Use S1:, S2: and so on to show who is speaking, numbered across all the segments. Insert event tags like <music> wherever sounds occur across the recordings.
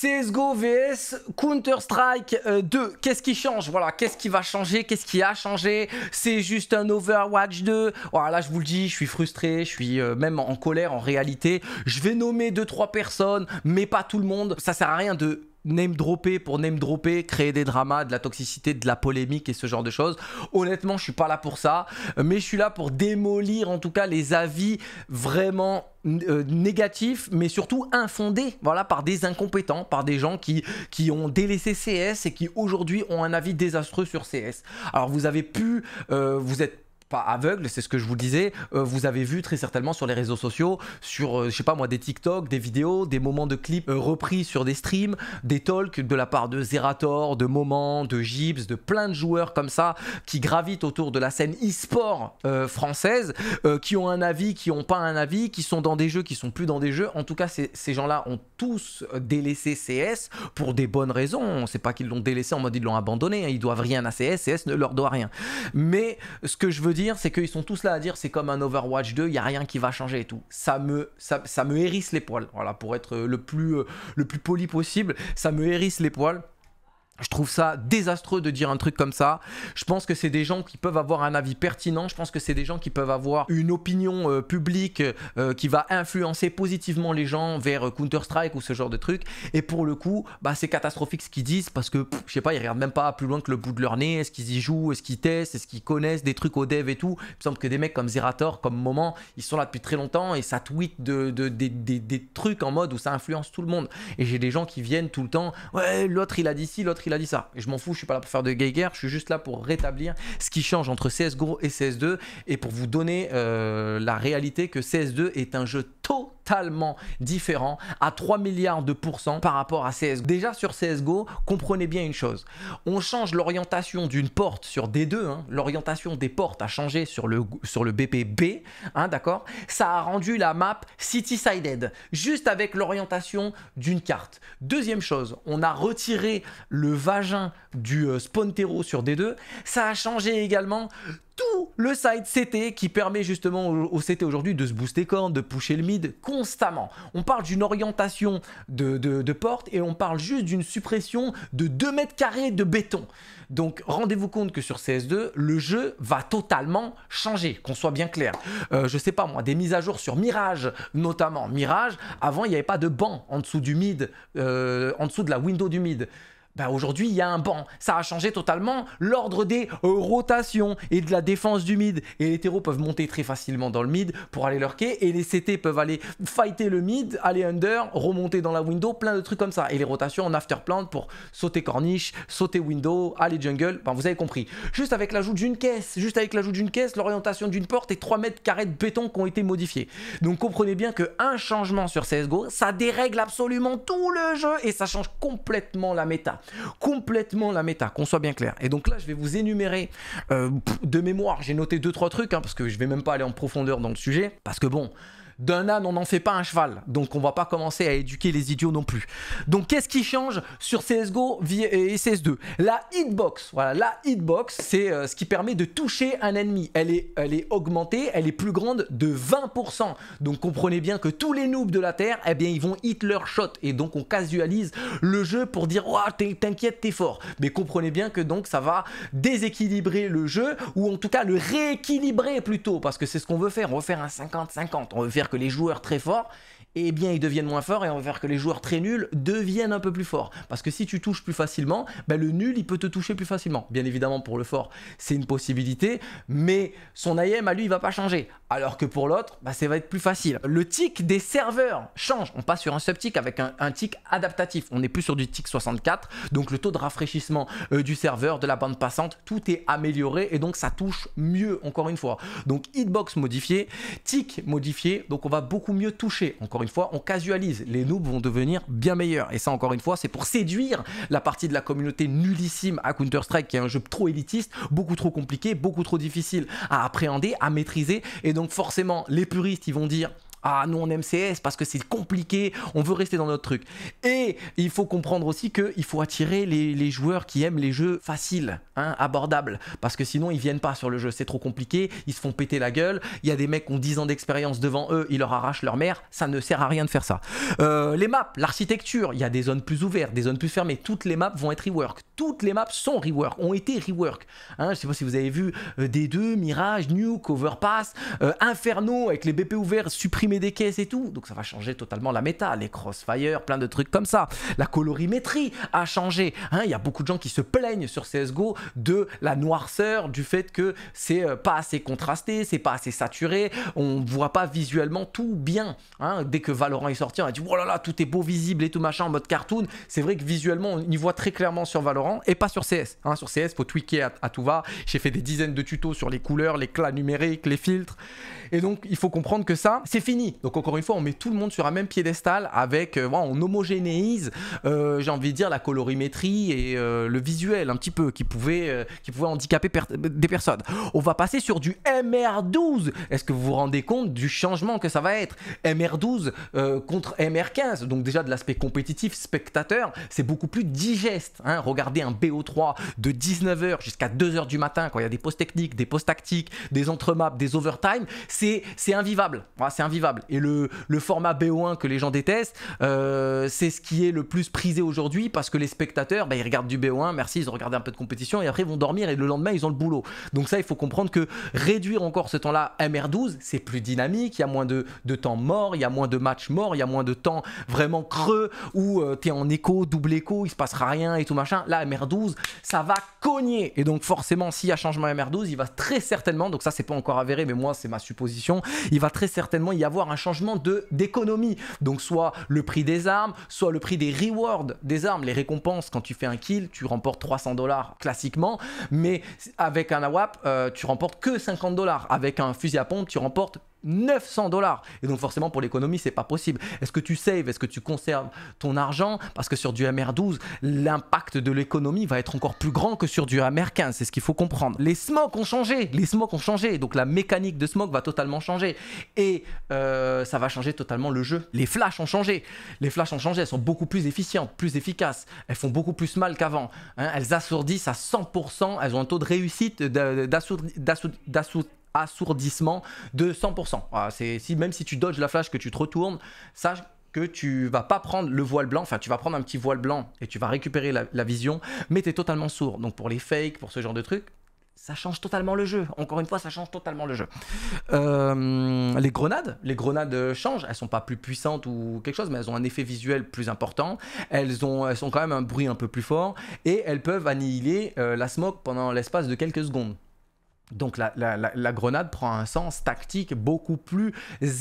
S1: CSGO vs Counter-Strike 2, euh, qu'est-ce qui change Voilà, qu'est-ce qui va changer Qu'est-ce qui a changé C'est juste un Overwatch 2. Voilà, là je vous le dis, je suis frustré, je suis euh, même en colère en réalité. Je vais nommer 2-3 personnes, mais pas tout le monde. Ça sert à rien de name dropper pour name dropper, créer des dramas, de la toxicité, de la polémique et ce genre de choses. Honnêtement, je suis pas là pour ça, mais je suis là pour démolir en tout cas les avis vraiment euh, négatifs, mais surtout infondés, voilà, par des incompétents, par des gens qui, qui ont délaissé CS et qui aujourd'hui ont un avis désastreux sur CS. Alors vous avez pu, euh, vous êtes pas aveugle, c'est ce que je vous disais, euh, vous avez vu très certainement sur les réseaux sociaux, sur, euh, je sais pas moi, des TikTok, des vidéos, des moments de clips euh, repris sur des streams, des talks de la part de Zerator, de Moment, de Jibs, de plein de joueurs comme ça qui gravitent autour de la scène e-sport française, qui ont un avis, qui ont pas un avis, qui sont dans des jeux, qui sont plus dans des jeux. En tout cas, ces gens-là ont tous délaissé CS pour des bonnes raisons. C'est pas qu'ils l'ont délaissé en mode ils l'ont abandonné, hein. ils doivent rien à CS, CS ne leur doit rien. Mais ce que je veux c'est qu'ils sont tous là à dire c'est comme un Overwatch 2, il n'y a rien qui va changer et tout. Ça me, ça me hérisse les poils. Voilà, pour être le plus, euh, le plus poli possible, ça me hérisse les poils. Je trouve ça désastreux de dire un truc comme ça. Je pense que c'est des gens qui peuvent avoir un avis pertinent. Je pense que c'est des gens qui peuvent avoir une opinion euh, publique euh, qui va influencer positivement les gens vers euh, Counter-Strike ou ce genre de truc. Et pour le coup, bah, c'est catastrophique ce qu'ils disent parce que, je sais pas, ils regardent même pas plus loin que le bout de leur nez. Est-ce qu'ils y jouent Est-ce qu'ils testent Est-ce qu'ils connaissent des trucs au dev et tout Il me semble que des mecs comme Zerator, comme Moment, ils sont là depuis très longtemps et ça tweet de, des trucs en mode où ça influence tout le monde. Et j'ai des gens qui viennent tout le temps. Ouais, l'autre il a dit ci, l'autre il a dit ça. Et je m'en fous, je suis pas là pour faire de guerre je suis juste là pour rétablir ce qui change entre CSGO et CS2 et pour vous donner euh, la réalité que CS2 est un jeu tôt totalement différent à 3 milliards de pourcents par rapport à CSGO. Déjà sur CSGO, comprenez bien une chose. On change l'orientation d'une porte sur D2, hein. l'orientation des portes a changé sur le, sur le BPB, hein, d'accord Ça a rendu la map city-sided, juste avec l'orientation d'une carte. Deuxième chose, on a retiré le vagin du euh, Spontero sur D2, ça a changé également tout le side CT qui permet justement au CT aujourd'hui de se booster quand de pousser le mid constamment. On parle d'une orientation de, porte et on parle juste d'une suppression de 2 mètres carrés de béton. Donc rendez-vous compte que sur CS2, le jeu va totalement changer, qu'on soit bien clair. Euh, je sais pas moi, des mises à jour sur Mirage notamment. Mirage, avant il n'y avait pas de banc en dessous du mid, euh, en dessous de la window du mid. Bah, aujourd'hui il y a un banc. Ça a changé totalement l'ordre des euh, rotations et de la défense du mid. Et les terreaux peuvent monter très facilement dans le mid pour aller leur quai. Et les CT peuvent aller fighter le mid, aller under, remonter dans la window, plein de trucs comme ça. Et les rotations en after plant pour sauter corniche, sauter window, aller jungle. vous avez compris. Juste avec l'ajout d'une caisse, juste avec l'ajout d'une caisse, l'orientation d'une porte et 3 mètres carrés de béton qui ont été modifiés. Donc comprenez bien qu'un changement sur CSGO, ça dérègle absolument tout le jeu et ça change complètement la méta complètement la méta, qu'on soit bien clair. Et donc là, je vais vous énumérer euh, de mémoire, j'ai noté deux trois trucs, hein, parce que je vais même pas aller en profondeur dans le sujet, parce que bon, d'un âne, on n'en fait pas un cheval. Donc on va pas commencer à éduquer les idiots non plus. Donc qu'est-ce qui change sur CSGO et CS2 La hitbox. Voilà, la hitbox, c'est euh, ce qui permet de toucher un ennemi. Elle est, elle est augmentée, elle est plus grande de 20%. Donc comprenez bien que tous les noobs de la Terre, eh bien ils vont hit leur shot. Et donc on casualise le jeu pour dire, t'inquiète, t'es fort. Mais comprenez bien que donc ça va déséquilibrer le jeu, ou en tout cas le rééquilibrer plutôt, parce que c'est ce qu'on veut faire. On veut faire un 50-50, on veut faire que les joueurs très forts, eh bien ils deviennent moins forts et on va faire que les joueurs très nuls deviennent un peu plus forts. Parce que si tu touches plus facilement, ben, le nul il peut te toucher plus facilement. Bien évidemment pour le fort c'est une possibilité, mais son IM à lui il va pas changer. Alors que pour l'autre, ben, ça va être plus facile. Le tic des serveurs change. On passe sur un sub-tick avec un, tic adaptatif. On n'est plus sur du tic 64, donc le taux de rafraîchissement euh, du serveur, de la bande passante, tout est amélioré et donc ça touche mieux encore une fois. Donc hitbox modifié, tic modifié, donc on va beaucoup mieux toucher encore une fois fois, on casualise. Les noobs vont devenir bien meilleurs. Et ça, encore une fois, c'est pour séduire la partie de la communauté nullissime à Counter-Strike, qui est un jeu trop élitiste, beaucoup trop compliqué, beaucoup trop difficile à appréhender, à maîtriser. Et donc, forcément, les puristes, ils vont dire ah, nous on aime CS parce que c'est compliqué, on veut rester dans notre truc. Et il faut comprendre aussi qu'il faut attirer les, joueurs qui aiment les jeux faciles, hein, abordables, parce que sinon ils viennent pas sur le jeu, c'est trop compliqué, ils se font péter la gueule, il y a des mecs qui ont 10 ans d'expérience devant eux, ils leur arrachent leur mère, ça ne sert à rien de faire ça. Euh, les maps, l'architecture, il y a des zones plus ouvertes, des zones plus fermées, toutes les maps vont être rework, toutes les maps sont rework, ont été rework. Hein, je ne sais pas si vous avez vu euh, D2, Mirage, Nuke, Overpass, euh, Inferno avec les BP ouverts, supprimer des caisses et tout. Donc ça va changer totalement la méta, les crossfire, plein de trucs comme ça. La colorimétrie a changé. Hein, il y a beaucoup de gens qui se plaignent sur CSGO de la noirceur, du fait que c'est n'est euh, pas assez contrasté, c'est pas assez saturé, on voit pas visuellement tout bien. Hein, dès que Valorant est sorti, on a dit oh là, tout est beau, visible et tout machin en mode cartoon. C'est vrai que visuellement, on y voit très clairement sur Valorant et pas sur CS. Hein. sur CS, faut tweaker à, tout va. J'ai fait des dizaines de tutos sur les couleurs, les clats numériques, les filtres. Et donc, il faut comprendre que ça, c'est fini. Donc, encore une fois, on met tout le monde sur un même piédestal avec, euh, on homogénéise, euh, j'ai envie de dire, la colorimétrie et euh, le visuel un petit peu qui pouvait, qui pouvait handicaper des personnes. On va passer sur du MR12. Est-ce que vous vous rendez compte du changement que ça va être MR12 contre MR15. Donc, déjà, de l'aspect compétitif, spectateur, c'est beaucoup plus digeste. Hein. Regardez un BO3 de 19h jusqu'à 2h du matin quand il y a des pauses techniques, des pauses tactiques, des entremaps, des overtime, c'est invivable. c'est invivable. Et le, le, format BO1 que les gens détestent, euh, c'est ce qui est le plus prisé aujourd'hui parce que les spectateurs, bah, ils regardent du BO1, merci, ils ont regardé un peu de compétition et après ils vont dormir et le lendemain ils ont le boulot. Donc ça, il faut comprendre que réduire encore ce temps-là MR12, c'est plus dynamique, il y a moins de, de temps mort, il y a moins de matchs morts, il y a moins de temps vraiment creux où euh, tu es en écho, double écho, il se passera rien et tout machin. Là, MR12, ça va cogner. Et donc forcément, s'il y a changement MR12, il va très certainement, donc ça c'est pas encore avéré, mais moi c'est ma supposition, il va très certainement y avoir un changement d'économie. Donc soit le prix des armes, soit le prix des rewards des armes, les récompenses. Quand tu fais un kill, tu remportes 300 dollars classiquement, mais avec un AWAP, euh, tu remportes que 50 dollars. Avec un fusil à pompe, tu remportes 900 dollars. Et donc forcément pour l'économie, c'est pas possible. Est-ce que tu saves Est-ce que tu conserves ton argent Parce que sur du MR12, l'impact de l'économie va être encore plus grand que sur du MR15. C'est ce qu'il faut comprendre. Les smokes ont changé. Les smokes ont changé. Donc la mécanique de smoke va totalement changer. Et euh, ça va changer totalement le jeu. Les flashs ont changé. Les flashs ont changé. Elles sont beaucoup plus efficientes, plus efficaces. Elles font beaucoup plus mal qu'avant. Hein. elles assourdissent à 100%. Elles ont un taux de réussite d'assourdissement assourdissement de 100%. c'est si, même si tu dodges la flash, que tu te retournes, sache que tu vas pas prendre le voile blanc, enfin tu vas prendre un petit voile blanc et tu vas récupérer la, vision, mais tu es totalement sourd. Donc pour les fakes, pour ce genre de trucs, ça change totalement le jeu. Encore une fois, ça change totalement le jeu. Euh, les grenades, les grenades euh, changent. Elles sont pas plus puissantes ou quelque chose, mais elles ont un effet visuel plus important. Elles ont, sont quand même un bruit un peu plus fort et elles peuvent annihiler euh, la smoke pendant l'espace de quelques secondes. Donc la, grenade prend un sens tactique beaucoup plus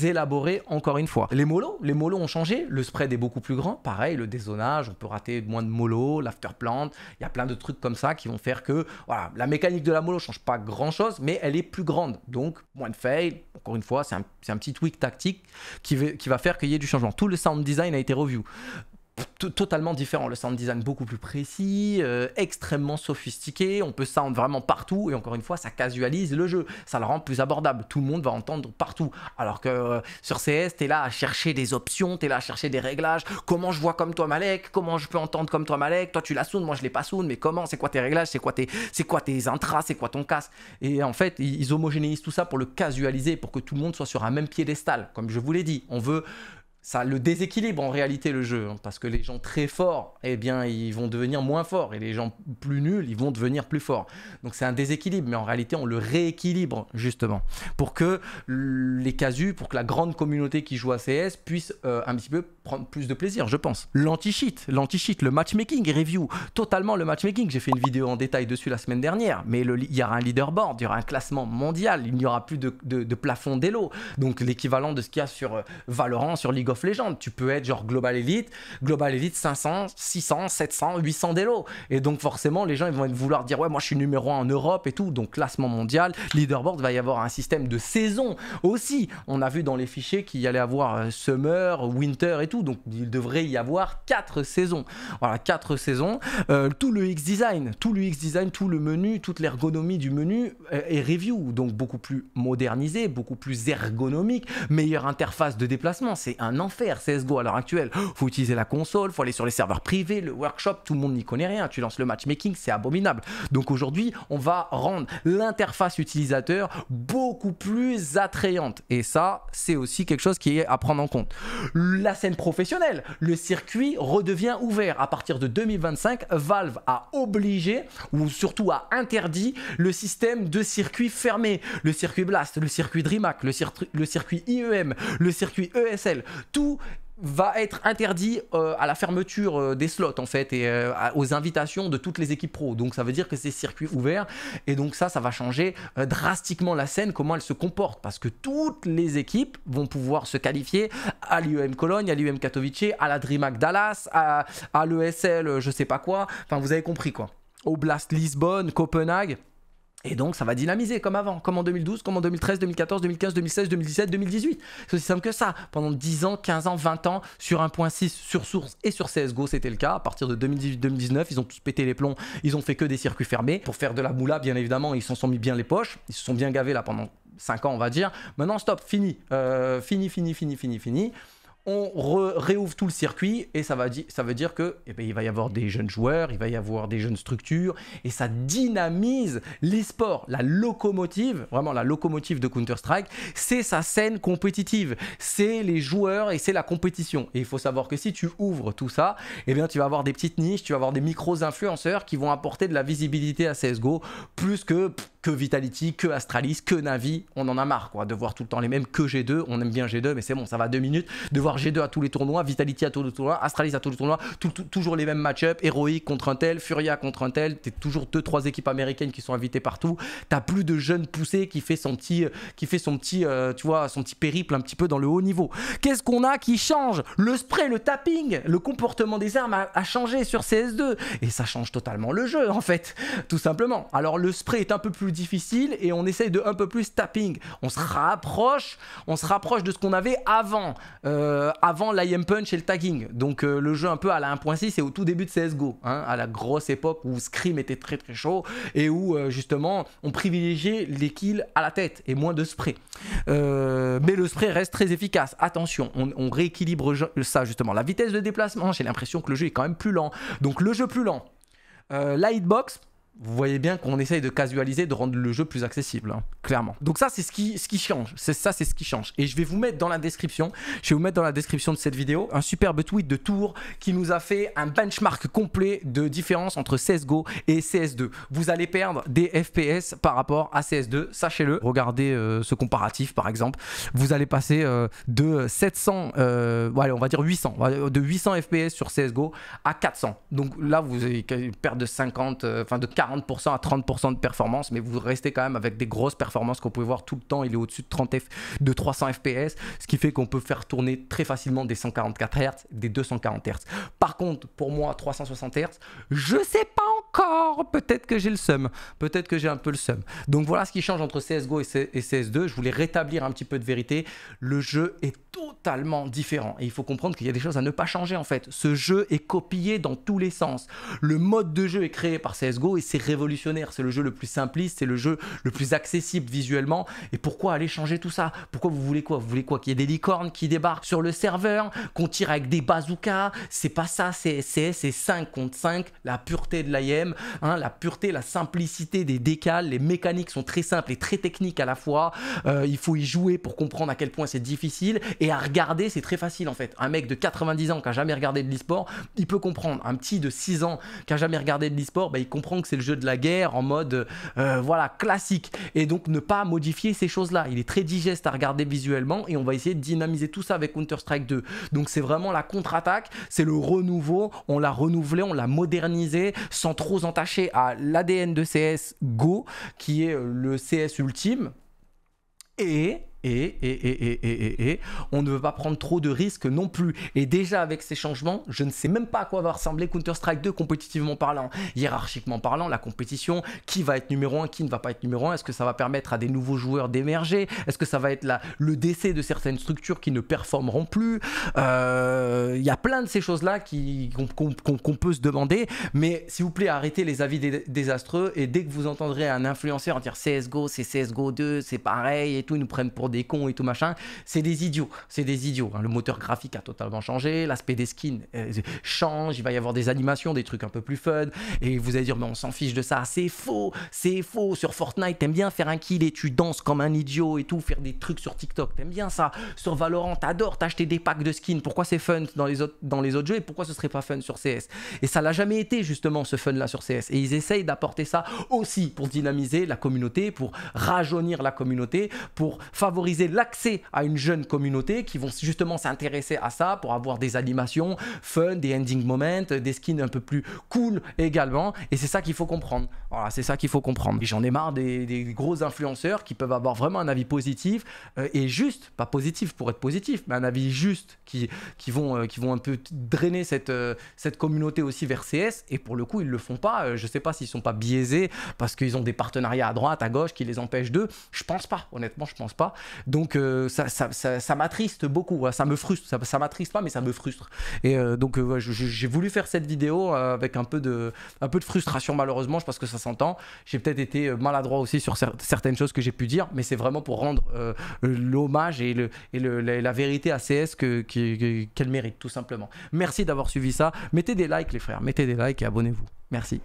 S1: élaboré encore une fois. Les molos, les molos ont changé, le spread est beaucoup plus grand, pareil le dézonage, on peut rater moins de molos, l'afterplant, il y a plein de trucs comme ça qui vont faire que voilà, la mécanique de la molo change pas grand chose mais elle est plus grande, donc moins de fail, encore une fois c'est un, petit tweak tactique qui, va, qui va faire qu'il y ait du changement. Tout le sound design a été review totalement différent. Le sound design beaucoup plus précis, euh, extrêmement sophistiqué. On peut sound vraiment partout et encore une fois, ça casualise le jeu. Ça le rend plus abordable. Tout le monde va entendre partout. Alors que euh, sur CS, t'es là à chercher des options, t'es là à chercher des réglages. Comment je vois comme toi Malek Comment je peux entendre comme toi Malek Toi tu la sound, moi je l'ai pas sound. Mais comment C'est quoi tes réglages C'est quoi tes, c'est quoi tes intras C'est quoi ton casque, Et en fait, ils homogénéisent tout ça pour le casualiser, pour que tout le monde soit sur un même piédestal. Comme je vous l'ai dit, on veut ça le déséquilibre en réalité le jeu, hein, parce que les gens très forts, eh bien, ils vont devenir moins forts, et les gens plus nuls, ils vont devenir plus forts. Donc c'est un déséquilibre, mais en réalité, on le rééquilibre justement pour que les casus, pour que la grande communauté qui joue à CS puisse euh, un petit peu prendre plus de plaisir, je pense. L'anti-cheat, l'anti-cheat, le matchmaking review, totalement le matchmaking. J'ai fait une vidéo en détail dessus la semaine dernière, mais il y aura un leaderboard, il y aura un classement mondial, il n'y aura plus de, de, plafond d'élo, donc l'équivalent de ce qu'il y a sur euh, Valorant, sur League of of Tu peux être genre Global Elite, Global Elite 500, 600, 700, 800 d'élo. Et donc forcément, les gens ils vont vouloir dire ouais, moi je suis numéro 1 en Europe et tout. Donc classement mondial, leaderboard, va y avoir un système de saison aussi. On a vu dans les fichiers qu'il y allait avoir euh, summer, winter et tout. Donc il devrait y avoir quatre saisons. Voilà, quatre saisons. Euh, tout le X design, tout le X design, tout le menu, toute l'ergonomie du menu euh, est review, donc beaucoup plus modernisé, beaucoup plus ergonomique, meilleure interface de déplacement. C'est un faire, CSGO à l'heure actuelle. <gasps> Faut utiliser la console, faut aller sur les serveurs privés, le workshop, tout le monde n'y connaît rien. Tu lances le matchmaking, c'est abominable. Donc aujourd'hui, on va rendre l'interface utilisateur beaucoup plus attrayante. Et ça, c'est aussi quelque chose qui est à prendre en compte. La scène professionnelle, le circuit redevient ouvert. À partir de 2025, Valve a obligé ou surtout a interdit le système de circuit fermé, le circuit Blast, le circuit DreamHack, le, le circuit IEM, le circuit ESL tout va être interdit euh, à la fermeture euh, des slots en fait et euh, aux invitations de toutes les équipes pro donc ça veut dire que c'est circuit ouvert et donc ça ça va changer drastiquement la scène comment elle se comporte parce que toutes les équipes vont pouvoir se qualifier à l'IEM Cologne à l'um Katowice à la DreamHack Dallas à, l'ESL je sais pas quoi enfin vous avez compris quoi Oblast Lisbonne Copenhague et donc, ça va dynamiser comme avant, comme en 2012, comme en 2013, 2014, 2015, 2016, 2017, 2018. C'est aussi simple que ça. Pendant 10 ans, 15 ans, 20 ans, sur 1.6, sur Source et sur CSGO, c'était le cas. À partir de 2018-2019, ils ont tous pété les plombs, ils ont fait que des circuits fermés. Pour faire de la moula, bien évidemment, ils s'en sont mis bien les poches. Ils se sont bien gavés là pendant 5 ans, on va dire. Maintenant, stop, fini. fini, fini, fini, fini, fini on réouvre tout le circuit et ça, va ça veut dire que eh ben il va y avoir des jeunes joueurs, il va y avoir des jeunes structures et ça dynamise les sports. La locomotive, vraiment la locomotive de Counter-Strike, c'est sa scène compétitive, c'est les joueurs et c'est la compétition. Et il faut savoir que si tu ouvres tout ça, eh bien, tu vas avoir des petites niches, tu vas avoir des micros influenceurs qui vont apporter de la visibilité à CSGO plus que que Vitality, que Astralis, que Navi, on en a marre quoi, de voir tout le temps les mêmes, que G2, on aime bien G2, mais c'est bon, ça va deux minutes, de voir G2 à tous les tournois, Vitality à tous les tournois, Astralis à tous les tournois, toujours les mêmes match-up, Heroic contre un tel, Furia contre un tel, t'es toujours deux, trois équipes américaines qui sont invitées partout, t'as plus de jeunes poussés qui fait son petit, euh, qui fait son petit, euh, tu vois, son petit périple un petit peu dans le haut niveau. Qu'est-ce qu'on a qui change Le spray, le tapping, le comportement des armes a changé sur CS2, et ça change totalement le jeu en fait, tout simplement. Alors le spray est un peu plus difficile et on essaye de un peu plus tapping. On se rapproche, on se rapproche de ce qu'on avait avant, euh, avant l'IM Punch et le tagging. Donc euh, le jeu un peu à la 1.6 et au tout début de CSGO, hein, à la grosse époque où Scream était très très chaud et où euh, justement on privilégiait les kills à la tête et moins de spray. mais le spray reste très efficace. Attention, on, on rééquilibre ça justement. La vitesse de déplacement, j'ai l'impression que le jeu est quand même plus lent. Donc le jeu plus lent. la hitbox, vous voyez bien qu'on essaye de casualiser, de rendre le jeu plus accessible, hein, clairement. Donc ça, c'est ce qui, change. C'est ça, c'est ce qui change. Et je vais vous mettre dans la description, je vais vous mettre dans la description de cette vidéo un superbe tweet de Tour qui nous a fait un benchmark complet de différence entre CS:GO et CS2. Vous allez perdre des FPS par rapport à CS2, sachez-le. Regardez euh, ce comparatif, par exemple. Vous allez passer euh, de 700, euh, on va dire 800, de 800 FPS sur CS:GO à 400. Donc là, vous avez une perte de 50, enfin de 40 40% à 30% de performance, mais vous restez quand même avec des grosses performances qu'on peut voir tout le temps. Il est au-dessus de, 30 F... de 300 FPS, ce qui fait qu'on peut faire tourner très facilement des 144 Hz, des 240 Hz. Par contre, pour moi, 360 Hz, je sais pas encore. Peut-être que j'ai le seum. Peut-être que j'ai un peu le seum. Donc voilà ce qui change entre CSGO et, et CS2. Je voulais rétablir un petit peu de vérité. Le jeu est totalement différent. Et il faut comprendre qu'il y a des choses à ne pas changer en fait. Ce jeu est copié dans tous les sens. Le mode de jeu est créé par CSGO et c'est révolutionnaire. C'est le jeu le plus simpliste, c'est le jeu le plus accessible visuellement. Et pourquoi aller changer tout ça Pourquoi vous voulez quoi Vous voulez quoi Qu'il y ait des licornes qui débarquent sur le serveur, qu'on tire avec des bazookas C'est pas ça, c'est c'est 5 contre 5. La pureté de l'IM, hein, la pureté, la simplicité des décales, les mécaniques sont très simples et très techniques à la fois. Euh, il faut y jouer pour comprendre à quel point c'est difficile et regarder regarder, c'est très facile en fait. Un mec de 90 ans qui n'a jamais regardé de l'e-sport, il peut comprendre. Un petit de 6 ans qui n'a jamais regardé de l'e-sport, bah, il comprend que c'est le jeu de la guerre en mode euh, voilà classique. Et donc ne pas modifier ces choses-là. Il est très digeste à regarder visuellement et on va essayer de dynamiser tout ça avec Counter-Strike 2. Donc c'est vraiment la contre-attaque, c'est le renouveau. On l'a renouvelé, on l'a modernisé sans trop entacher à l'ADN de CS Go qui est euh, le CS ultime. Et et, on ne veut pas prendre trop de risques non plus. Et déjà avec ces changements, je ne sais même pas à quoi va ressembler Counter-Strike 2 compétitivement parlant, hiérarchiquement parlant, la compétition, qui va être numéro 1, qui ne va pas être numéro 1, est-ce que ça va permettre à des nouveaux joueurs d'émerger, est-ce que ça va être le décès de certaines structures qui ne performeront plus, euh, il y a plein de ces choses-là qu'on peut se demander, mais s'il vous plaît arrêtez les avis désastreux et dès que vous entendrez un influenceur dire CSGO, c'est CSGO 2, c'est pareil et tout, ils nous prennent pour des des cons et tout machin. C'est des idiots, c'est des idiots. Hein. Le moteur graphique a totalement changé, l'aspect des skins euh, change, il va y avoir des animations, des trucs un peu plus fun. Et vous allez dire, mais on s'en fiche de ça, c'est faux, c'est faux. Sur Fortnite, t'aimes bien faire un kill et tu danses comme un idiot et tout, faire des trucs sur TikTok, t'aimes bien ça. Sur Valorant, t'adores t'acheter des packs de skins. Pourquoi c'est fun dans les, autres, dans les autres jeux et pourquoi ce serait pas fun sur CS Et ça l'a jamais été justement ce fun-là sur CS. Et ils essayent d'apporter ça aussi pour dynamiser la communauté, pour rajeunir la communauté, pour favoriser l'accès à une jeune communauté qui vont justement s'intéresser à ça pour avoir des animations fun, des ending moments, des skins un peu plus cool également. Et c'est ça qu'il faut comprendre. Voilà, c'est ça qu'il faut comprendre. J'en ai marre des, gros influenceurs qui peuvent avoir vraiment un avis positif euh, et juste, pas positif pour être positif, mais un avis juste qui, qui, vont, euh, qui vont un peu drainer cette, euh, cette communauté aussi vers CS. Et pour le coup, ils le font pas. Je sais pas s'ils sont pas biaisés parce qu'ils ont des partenariats à droite, à gauche qui les empêchent d'eux. Je pense pas, honnêtement, je pense pas. Donc euh, ça, m'attriste beaucoup, hein. ça me frustre, ça, m'attriste pas, mais ça me frustre. Et euh, donc euh, j'ai voulu faire cette vidéo avec un peu, de, un peu de frustration malheureusement, je pense que ça s'entend. J'ai peut-être été maladroit aussi sur certaines choses que j'ai pu dire, mais c'est vraiment pour rendre l'hommage et, le, et la, vérité à CS qu'elle mérite tout simplement. Merci d'avoir suivi ça. Mettez des likes les frères, mettez des likes et abonnez-vous. Merci.